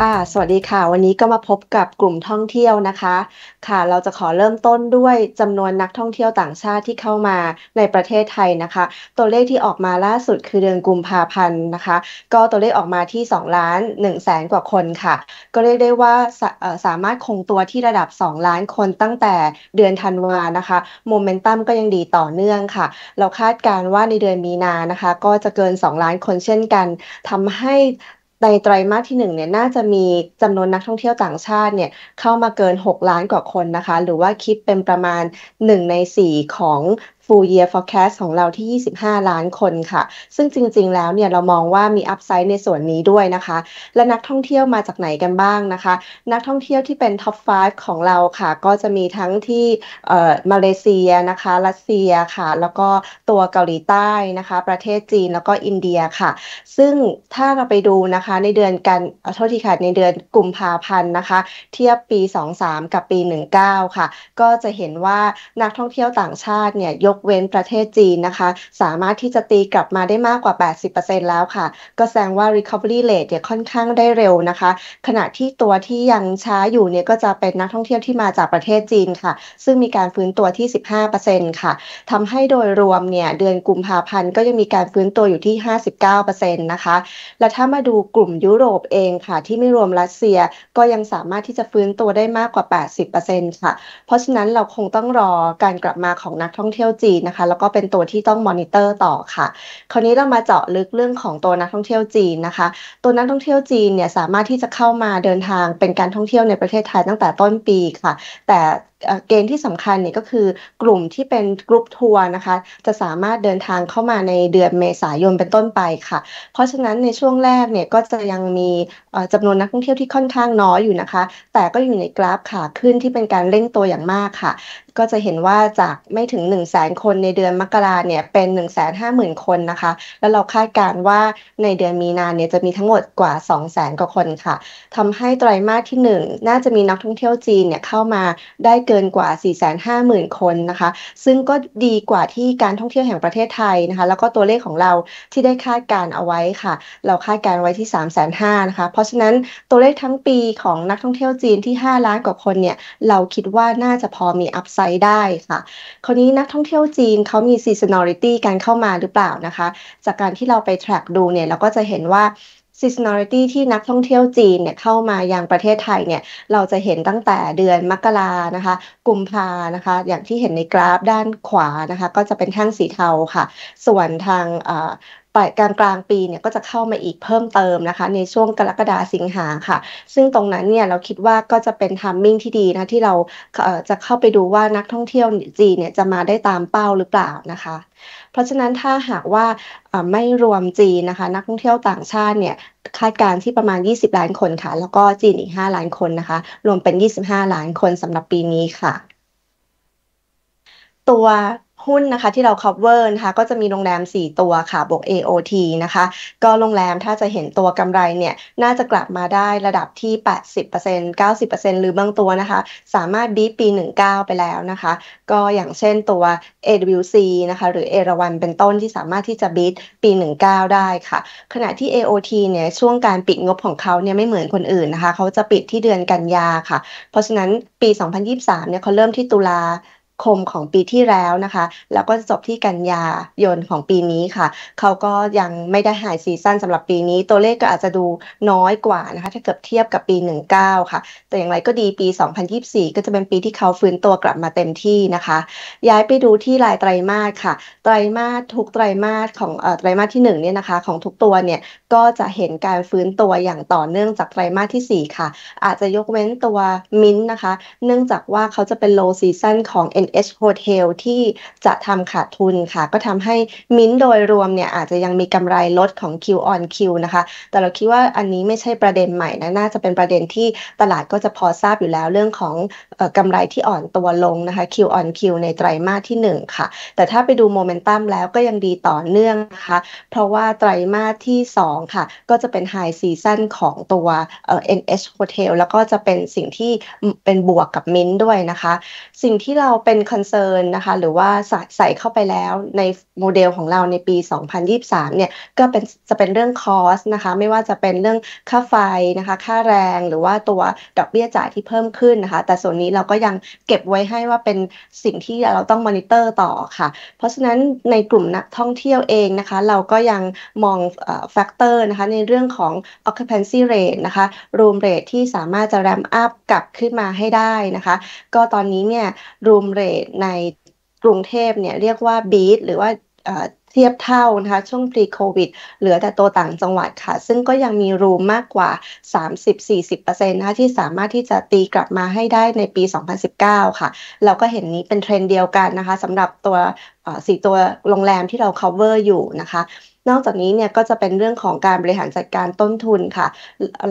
ค่ะสวัสดี ค่ะ วันนี้ก็มาพบกับกลุ่มท่องเที่ยวนะคะค่ะ เราจะขอเริ่มต้นด้วยจำนวนนักท่องเที่ยวต่างชาติที่เข้ามาในประเทศไทยนะคะ ตัวเลขที่ออกมาล่าสุดคือเดือนกุมภาพันธ์ นะคะ ก็ตัวเลขออกมาที่2ล้าน1แสนกว่าคนค่ะ ก็เรียกได้ว่าสสามารถคงตัวที่ระดับ 2 ล้านคนตั้งแต่เดือนธันวานะคะโมเมนตัมก็ยังดีต่อเนื่องค่ะ เราคาดการณ์ว่าในเดือนมีนานะคะ ก็จะเกิน2ล้านคนเช่นกันทำให้ในไตรามาสที่1เนี่ย น่าจะมีจำนวนนักท่องเที่ยวต่างชาติเนี่ย เข้ามาเกิน 6 ล้านกว่าคนนะคะ หรือว่าคิดเป็นประมาณ 1 ใน 4 ของ full year forecast ของเราที่ 25 ล้านคนค่ะ ซึ่งจริงๆ แล้วเนี่ยเรามองว่ามีอัพไซด์ในส่วนนี้ด้วยนะคะ และนักท่องเที่ยวมาจากไหนกันบ้างนะคะ นักท่องเที่ยวที่เป็น top 5ของเราค่ะก็จะมีทั้งที่เอ่อมาเลเซียนะคะ รัสเซียค่ะ แล้วก็ตัวเกาหลีใต้นะคะ ประเทศจีนแล้วก็อินเดียค่ะ ซึ่งถ้าเราไปดูนะคะ ในเดือนกันโทษทีค่ะในเดือนกุมภาพันธ์นะคะ เทียบปี 23 กับปี 19 ค่ะ ก็จะเห็นว่านักท่องเที่ยวต่างชาติเนี่ยยกกเว้นประเทศจีนนะคะ สามารถที่จะตีกลับมาได้มากกว่า 80%แล้วค่ะ ก็แสดงว่า recovery rate เนี่ยค่อนข้างได้เร็วนะคะ ขณะที่ตัวที่ยังช้าอยู่เนี่ย ก็จะเป็นนักท่องเที่ยวที่มาจากประเทศจีนค่ะ ซึ่งมีการฟื้นตัวที่ 15%ค่ะทำให้โดยรวมเนี่ย เดือนกุมภาพันธ์ก็ยังมีการฟื้นตัวอยู่ที่ 59%นะคะ และถ้ามาดูกลุ่มยุโรปเองค่ะที่ไม่รวมรัสเซีย ก็ยังสามารถที่จะฟื้นตัวได้มากกว่า 80%ค่ะ เพราะฉะนั้นเราคงต้องรอการกลับมาของนักท่องเที่ยวจีนนะคะแล้วก็เป็นตัวที่ต้องมอนิเตอร์ต่อค่ะ คราวนี้เรามาเจาะลึกเรื่องของตัวนักท่องเที่ยวจีนนะคะ ตัวนักท่องเที่ยวจีนเนี่ยสามารถที่จะเข้ามาเดินทางเป็นการท่องเที่ยวในประเทศไทยตั้งแต่ต้นปีค่ะ แต่เกณฑ์ที่สำคัญเนี่ยก็คือกลุ่มที่เป็นกรุ๊ปทัวร์นะคะจะสามารถเดินทางเข้ามาในเดือนเมษายนเป็นต้นไปค่ะ เพราะฉะนั้นในช่วงแรกเนี่ยก็จะยังมีจำนวนนักท่องเที่ยวที่ค่อนข้างน้อยอยู่นะคะ แต่ก็อยู่ในกราฟขาขึ้นที่เป็นการเร่งตัวอย่างมากค่ะ ก็จะเห็นว่าจากไม่ถึง 1 0 0 0 0แสนคนในเดือนมกราเนี่ยเป็น 1 5 0 0 0 0 คนนะคะ แล้วเราคาดการว่าในเดือนมีนาเนี่ยจะมีทั้งหมดกว่า 2 0 0 0 0นกว่าคนค่ะทำให้ไตรามาสที่ 1 น่าจะมีนักท่องเที่ยวจีนเนี่ยเข้ามาได้เเกินกว่า 450,000 คนนะคะ ซึ่งก็ดีกว่าที่การท่องเที่ยวแห่งประเทศไทยนะคะ แล้วก็ตัวเลขของเราที่ได้คาดการเอาไว้ค่ะ เราคาดการไว้ที่ 350,000 นะคะ เพราะฉะนั้นตัวเลขทั้งปีของนักท่องเที่ยวจีนที่ 5 ล้านกว่าคนเนี่ย เราคิดว่าน่าจะพอมีอัพไซด์ได้ค่ะ คราวนี้นักท่องเที่ยวจีนเขามีซีซันอลิตี้ การเข้ามาหรือเปล่านะคะ จากการที่เราไปแทร็กดูเนี่ยเราก็จะเห็นว่า seasonality ที่นักท่องเที่ยวจีนเนี่ยเข้ามายังประเทศไทยเนี่ย เราจะเห็นตั้งแต่เดือนมกรานะคะ กุมภานะคะ อย่างที่เห็นในกราฟด้านขวานะคะ ก็จะเป็นแท่งสีเทาค่ะ ส่วนทางปลายกลางกลางปีเนี่ยก็จะเข้ามาอีกเพิ่มเติมนะคะ ในช่วงกรกฎาสิงหาค่ะ ซึ่งตรงนั้นเนี่ยเราคิดว่าก็จะเป็นทัมมิ่งที่ดีนะที่เราจะเข้าไปดูว่านักท่องเที่ยวจีนเนี่ยจะมาได้ตามเป้าหรือเปล่านะคะ เพราะฉะนั้นถ้าหากว่าไม่รวมจีนนะคะ นักท่องเที่ยวต่างชาติเนี่ยคาดการที่ประมาณ 20ล้านคนค่ะแล้วก็จีนอีก5ล้านคนนะคะ รวมเป็น25ล้านคนสำหรับปีนี้ค่ะ ตัวหุ้นนะคะที่เรา cover นะคะก็จะมีโรงแรม 4 ตัวค่ะบวก AOT นะคะก็โรงแรมถ้าจะเห็นตัวกำไรเนี่ยน่าจะกลับมาได้ระดับที่ 80% 90%หรือบางตัวนะคะ สามารถบีปี 19 ไปแล้วนะคะ ก็อย่างเช่นตัว AWC นะคะหรือเอราวันเป็นต้นที่สามารถที่จะบีปี 19 ได้ค่ะ ขณะที่ AOT เนี่ยช่วงการปิดงบของเขาเนี่ยไม่เหมือนคนอื่นนะคะเขาจะปิดที่เดือนกันยาค่ะ เพราะฉะนั้นปี 2023เนี่ยเขาเริ่มที่ตุลาคมของปีที่แล้วนะคะ แล้วก็จบที่กันยายนของปีนี้ค่ะเขาก็ยังไม่ได้หายซีซั่นสำหรับปีนี้ ตัวเลขก็อาจจะดูน้อยกว่านะคะ ถ้าเกิดเทียบกับปี 19 ค่ะแต่อย่างไรก็ดีปี2024ก็จะเป็นปีที่เขาฟื้นตัวกลับมาเต็มที่นะคะ ย้ายไปดูที่รายไตรมาสค่ะ ไตรมาสทุกไตรมาสของไตรมาสที่1เนี่ยนะคะ ของทุกตัวเนี่ย ก็จะเห็นการฟื้นตัวอย่างต่อเนื่องจากไตรมาสที่ 4 ค่ะ อาจจะยกเว้นตัวมินนะคะ เนื่องจากว่าเขาจะเป็นโลซีซั่นของ n H Hotel ที่จะทำขาดทุนค่ะ ก็ทำให้มิ้นโดยรวมเนี่ยอาจจะยังมีกำไรลดของ Q on Q นะคะ แต่เราคิดว่าอันนี้ไม่ใช่ประเด็นใหม่นะน่าจะเป็นประเด็นที่ตลาดก็จะพอทราบอยู่แล้วเรื่องของอกำไรที่อ่อนตัวลงนะคะ Q on Q ในไตรมาสที่1ค่ะแต่ถ้าไปดูโมเมนตัมแล้วก็ยังดีต่อเนื่องนะคะเพราะว่าไตรมาสที่2ค่ะก็จะเป็นไฮซีซันของตัว NH Hotel แล้วก็จะเป็นสิ่งที่เป็นบวกกับมิ้นด้วยนะคะสิ่งที่เราเป็นเป็นคอนเซิร์นนะคะหรือว่าใส่เข้าไปแล้วในโมเดลของเราในปี 2023 เนี่ยก็เป็นจะเป็นเรื่องคอสนะคะไม่ว่าจะเป็นเรื่องค่าไฟนะคะ ค่าแรงหรือว่าตัวดอกเบี้ยจ่ายที่เพิ่มขึ้นนะคะ แต่ส่วนนี้เราก็ยังเก็บไว้ให้ว่าเป็นสิ่งที่เราต้องมอนิเตอร์ต่อค่ะเพราะฉะนั้นในกลุ่มนักท่องเที่ยวเองนะคะ เราก็ยังมองแฟกเตอร์นะคะในเรื่องของ occupancy rate นะคะ room rate ที่สามารถจะ ramp up กลับขึ้นมาให้ได้นะคะ ก็ตอนนี้เนี่ย room rate ในกรุงเทพเนี่ยเรียกว่าบีทหรือว่าเทียบเท่านะคะ ช่วง pre covid เหลือแต่ตัวต่างจังหวัดค่ะ ซึ่งก็ยังมีรูมมากกว่า 30-40%นะคะที่สามารถที่จะตีกลับมาให้ได้ในปี 2019 ค่ะ เราก็เห็นนี้เป็นเทรนด์เดียวกันนะคะสำหรับตัวสี่ตัวโรงแรมที่เรา cover อยู่นะคะ นอกจากนี้เนี่ยก็จะเป็นเรื่องของการบริหารจัดการต้นทุนค่ะ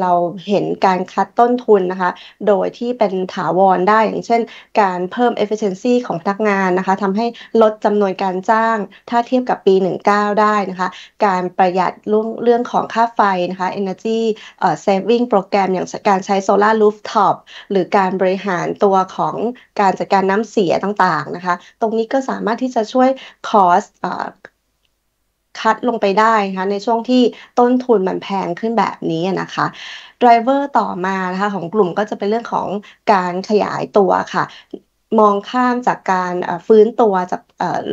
เราเห็นการคัดต้นทุนนะคะ โดยที่เป็นถาวรได้ อย่างเช่นการเพิ่ม efficiency ของพนักงานนะคะทำให้ลดจำนวนการจ้างถ้าเทียบกับปี 19 ได้นะคะ การประหยัดเรื่องเรื่องของค่าไฟนะคะ energy saving program อย่างการใช้ solar rooftop หรือการบริหารตัวของการจัดการน้ำเสียต่างๆนะคะ ตรงนี้ก็สามารถที่จะช่วยช่วยคอสคัดลงไปได้นะคะในช่วงที่ต้นทุนมันแพงขึ้นแบบนี้นะคะดรเวอร์ต่อมานะคะของกลุ่มก็จะเป็นเรื่องของการขยายตัวค่ะมองข้ามจากการฟื้นตัวจาก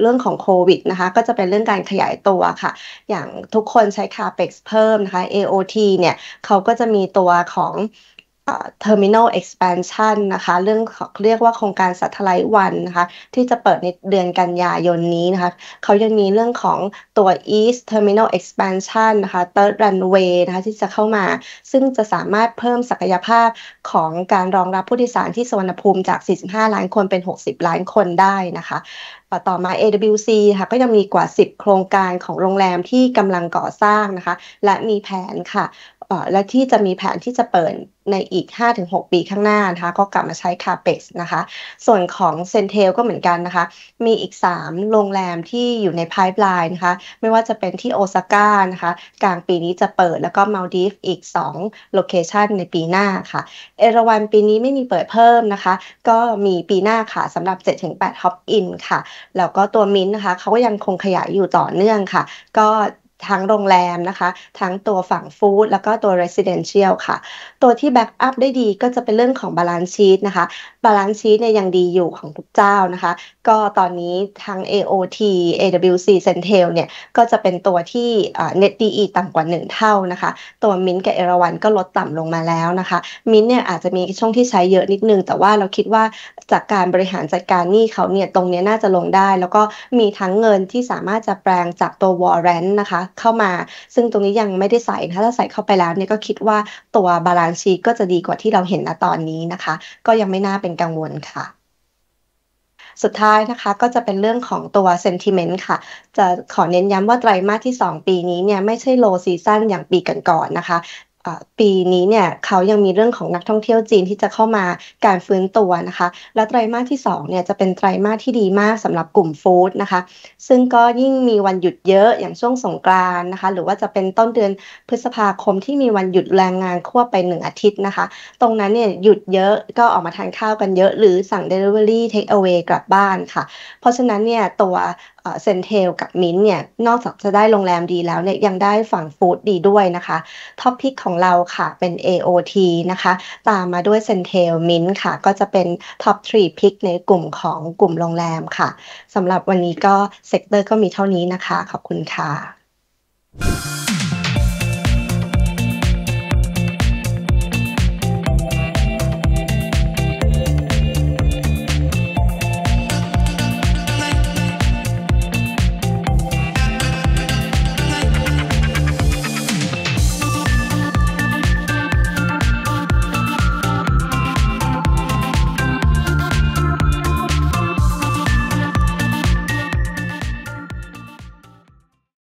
เรื่องของโควิดนะคะก็จะเป็นเรื่องการขยายตัวค่ะ อย่างทุกคนใช้ CAPEX เพิ่มนะคะ AOT เนี่ยเขาก็จะมีตัวของ Terminal Expansion นะคะเรื่องเรียกว่าโครงการ Satellite One นะคะที่จะเปิดในเดือนกันยายนนี้นะคะเขายังมีเรื่องของตัว East Terminal Expansion นะคะ Third Runway นะคะที่จะเข้ามาซึ่งจะสามารถเพิ่มศักยภาพของการรองรับผู้โดยสารที่สวรรณภูมิจาก 45 ล้านคนเป็น 60 ล้านคนได้นะคะต่อมา AWC ค่ะก็ยังมีกว่า 10 โครงการของโรงแรมที่กำลังก่อสร้างนะคะและมีแผนค่ะและที่จะมีแผนที่จะเปิดในอีก 5-6 ปีข้างหน้านะคะ ก็กลับมาใช้คาเปกนะคะ ส่วนของเซนเทลก็เหมือนกันนะคะ มีอีก 3 โรงแรมที่อยู่ในไพ่ไลน์นะคะ ไม่ว่าจะเป็นที่โอซาก้านะคะ กลางปีนี้จะเปิดแล้วก็มาลดีฟอีก 2 โลเคชันในปีหน้าค่ะ เอราวันปีนี้ไม่มีเปิดเพิ่มนะคะ ก็มีปีหน้าค่ะสำหรับ 7-8ฮอปอินค่ะ แล้วก็ตัวมินนะคะเขาก็ยังคงขยายอยู่ต่อเนื่องค่ะ ก็ทั้งโรงแรมนะคะ ทั้งตัวฝั่งฟู้ดแล้วก็ตัวเรสซิเดนเชียลค่ะ ตัวที่แบ็กอัพได้ดีก็จะเป็นเรื่องของบาลานซ์ชีตนะคะบาลานซ์ชีตเนี่ยยังดีอยู่ของทุกเจ้านะคะ ก็ตอนนี้ทั้ง AOT AWC Centel เนี่ย ก็จะเป็นตัวที่เตดีอีต่ำกว่า 1 เท่านะคะ ตัวมินกับเอราวันก็ลดต่ำลงมาแล้วนะคะมินเนี่ยอาจจะมีช่วงที่ใช้เยอะนิดนึง แต่ว่าเราคิดว่าจากการบริหารจัดการหนี้เขาเนี่ยตรงนี้น่าจะลงได้ แล้วก็มีทั้งเงินที่สามารถจะแปลงจากตัววอร์เรนต์นะคะเข้ามาซึ่งตรงนี้ยังไม่ได้ใส่นะคะถ้าใส่เข้าไปแล้วเนี่ยก็คิดว่าตัวบาลานซ์ชีก็จะดีกว่าที่เราเห็นณตอนนี้นะคะ ก็ยังไม่น่าเป็นกังวลค่ะ สุดท้ายนะคะก็จะเป็นเรื่องของตัวเซนติเมนต์ค่ะ จะขอเน้นย้ำว่าไตรมาสที่ 2 ปีนี้เนี่ยไม่ใช่โลซีซันอย่างปีก่อนๆนนะคะปีนี้เนี่ยเขายังมีเรื่องของนักท่องเที่ยวจีนที่จะเข้ามาการฟื้นตัวนะคะ และไตรมาสที่2เนี่ยจะเป็นไตรมาสที่ดีมากสำหรับกลุ่มฟู้ดนะคะ ซึ่งก็ยิ่งมีวันหยุดเยอะอย่างช่วงสงกรานนะคะ หรือว่าจะเป็นต้นเดือนพฤษภาคมที่มีวันหยุดแรงงานควบไปหนึ่งอาทิตย์นะคะ ตรงนั้นเนี่ยหยุดเยอะก็ออกมาทานข้าวกันเยอะ หรือสั่ง Delivery Take Away กลับบ้านค่ะ เพราะฉะนั้นเนี่ยตัวเซนเทลกับมินเนี่ยนอกจากจะได้โรงแรมดีแล้วเนี่ยยังได้ฝั่งฟู้ดดีด้วยนะคะท็อปพิกของของเราค่ะเป็น AOT นะคะ ตามมาด้วย Centel Mint ค่ะ ก็จะเป็น Top 3 Pick ในกลุ่มของกลุ่มโรงแรมค่ะสำหรับวันนี้ก็เซกเตอร์ก็มีเท่านี้นะคะ ขอบคุณค่ะ